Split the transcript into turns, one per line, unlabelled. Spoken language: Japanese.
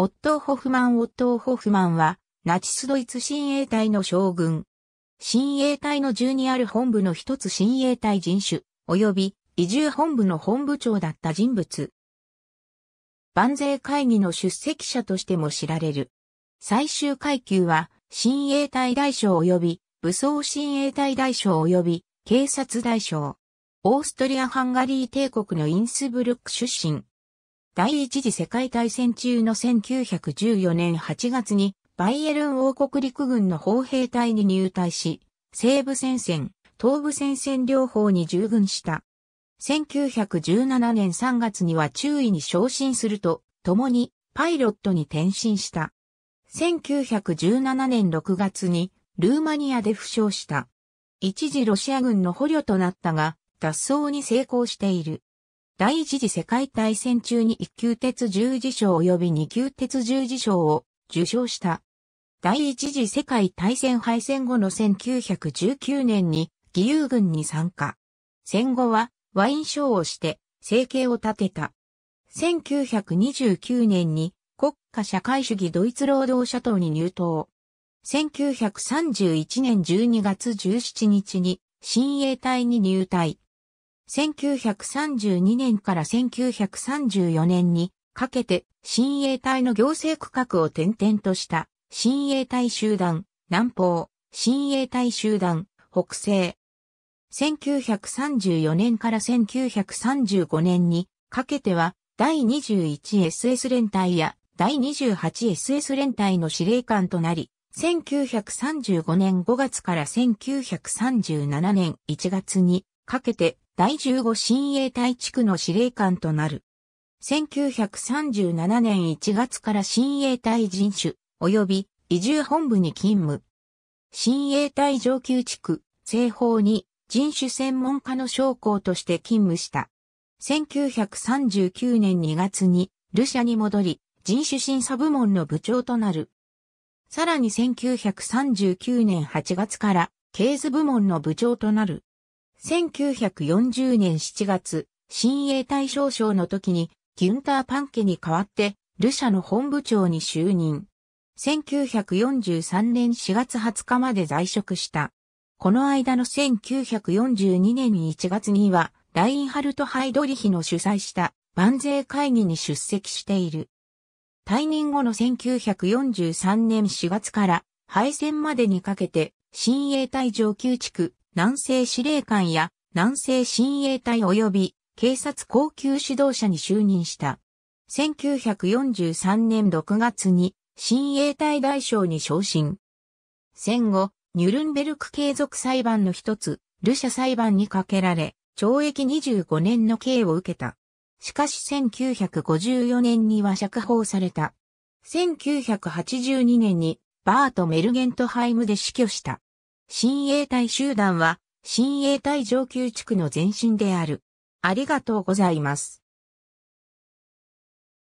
オットー・ホフマン・オットー・ホフマンは、ナチスドイツ親衛隊の将軍。親衛隊の12ある本部の一つ親衛隊人種、及び移住本部の本部長だった人物。万税会議の出席者としても知られる。最終階級は、親衛隊大将及び、武装親衛隊大将及び、警察大将。オーストリア・ハンガリー帝国のインスブルック出身。第一次世界大戦中の1914年8月にバイエルン王国陸軍の砲兵隊に入隊し、西部戦線、東部戦線両方に従軍した。1917年3月には中尉に昇進すると、共にパイロットに転身した。1917年6月にルーマニアで負傷した。一時ロシア軍の捕虜となったが、脱走に成功している。第一次世界大戦中に一級鉄十字章及び二級鉄十字章を受賞した。第一次世界大戦敗戦後の1919年に義勇軍に参加。戦後はワイン賞をして生計を立てた。1929年に国家社会主義ドイツ労働者党に入党。1931年12月17日に親衛隊に入隊。1932年から1934年にかけて新衛隊の行政区画を転々とした新衛隊集団南方、新衛隊集団北西。1934年から1935年にかけては第 21SS 連隊や第 28SS 連隊の司令官となり、1935年5月から1937年1月にかけて第15新衛隊地区の司令官となる。1937年1月から新衛隊人種及び移住本部に勤務。新衛隊上級地区、西方に人種専門家の将校として勤務した。1939年2月にルシャに戻り、人種審査部門の部長となる。さらに1939年8月から、ケーズ部門の部長となる。1940年7月、新鋭大将賞の時に、ギュンター・パンケに代わって、ルシャの本部長に就任。1943年4月20日まで在職した。この間の1942年1月には、ラインハルト・ハイドリヒの主催した万税会議に出席している。退任後の1943年4月から敗戦までにかけて、新鋭隊上級地区南西司令官や南西親衛隊及び警察高級指導者に就任した。1943年6月に親衛隊大将に昇進。戦後、ニュルンベルク継続裁判の一つ、ルシャ裁判にかけられ、懲役25年の刑を受けた。しかし1954年には釈放された。1982年にバート・メルゲントハイムで死去した。新衛隊集団は、新衛隊上級地区の前身である。ありがとうございます。